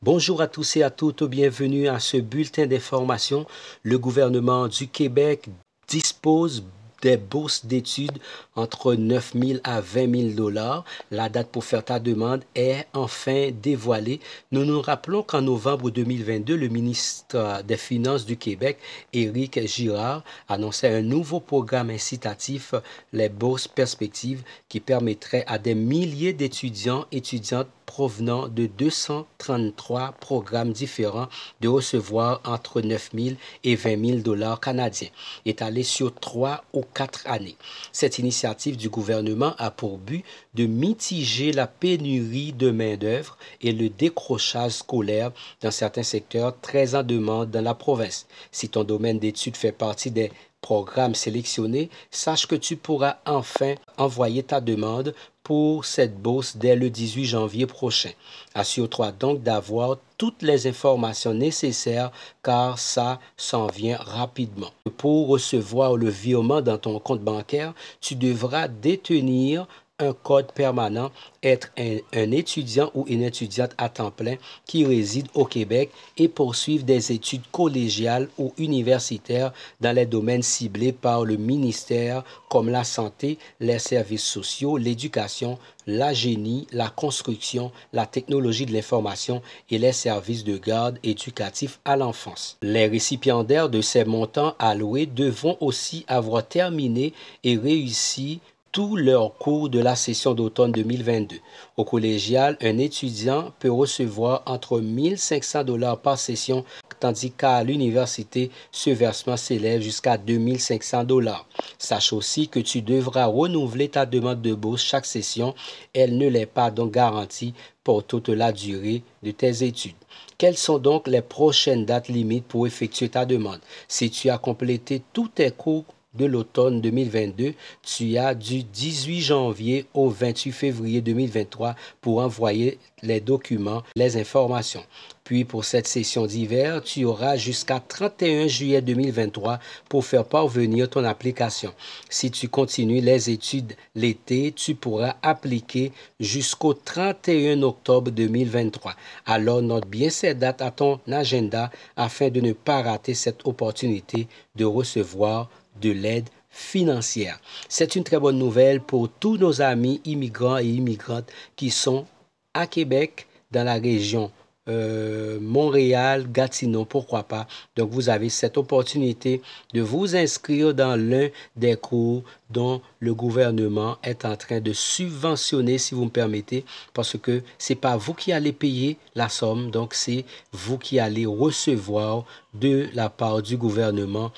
Bonjour à tous et à toutes, bienvenue à ce bulletin d'information. Le gouvernement du Québec dispose des bourses d'études entre 9 000 à 20 000 dollars. La date pour faire ta demande est enfin dévoilée. Nous nous rappelons qu'en novembre 2022, le ministre des Finances du Québec, Éric Girard, annonçait un nouveau programme incitatif, les bourses perspectives, qui permettrait à des milliers d'étudiants, étudiantes provenant de 233 programmes différents de recevoir entre 9 000 et 20 000 dollars canadiens, étalés sur trois ou quatre années. Cette initiative du gouvernement a pour but de mitiger la pénurie de main-d'œuvre et le décrochage scolaire dans certains secteurs très en demande dans la province. Si ton domaine d'études fait partie des Programme sélectionné, sache que tu pourras enfin envoyer ta demande pour cette bourse dès le 18 janvier prochain. Assure-toi donc d'avoir toutes les informations nécessaires car ça s'en vient rapidement. Pour recevoir le virement dans ton compte bancaire, tu devras détenir un code permanent, être un, étudiant ou une étudiante à temps plein qui réside au Québec et poursuivre des études collégiales ou universitaires dans les domaines ciblés par le ministère comme la santé, les services sociaux, l'éducation, la génie, la construction, la technologie de l'information et les services de garde éducatif à l'enfance. Les récipiendaires de ces montants alloués devront aussi avoir terminé et réussi tout leur cours de la session d'automne 2022. Au collégial, un étudiant peut recevoir entre 1500 dollars par session, tandis qu'à l'université, ce versement s'élève jusqu'à 2500 dollars. Sache aussi que tu devras renouveler ta demande de bourse chaque session. Elle ne l'est pas donc garantie pour toute la durée de tes études. Quelles sont donc les prochaines dates limites pour effectuer ta demande Si tu as complété tous tes cours de l'automne 2022. Tu as du 18 janvier au 28 février 2023 pour envoyer les documents, les informations. Puis pour cette session d'hiver, tu auras jusqu'à 31 juillet 2023 pour faire parvenir ton application. Si tu continues les études l'été, tu pourras appliquer jusqu'au 31 octobre 2023. Alors note bien ces dates à ton agenda afin de ne pas rater cette opportunité de recevoir de l'aide financière. C'est une très bonne nouvelle pour tous nos amis immigrants et immigrantes qui sont à Québec, dans la région euh, Montréal, Gatineau, pourquoi pas. Donc, vous avez cette opportunité de vous inscrire dans l'un des cours dont le gouvernement est en train de subventionner, si vous me permettez, parce que ce n'est pas vous qui allez payer la somme, donc c'est vous qui allez recevoir de la part du gouvernement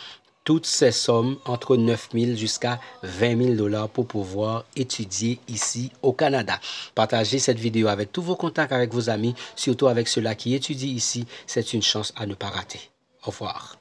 toutes ces sommes entre 9 000 jusqu'à 20 000 dollars pour pouvoir étudier ici au Canada. Partagez cette vidéo avec tous vos contacts, avec vos amis, surtout avec ceux-là qui étudient ici. C'est une chance à ne pas rater. Au revoir.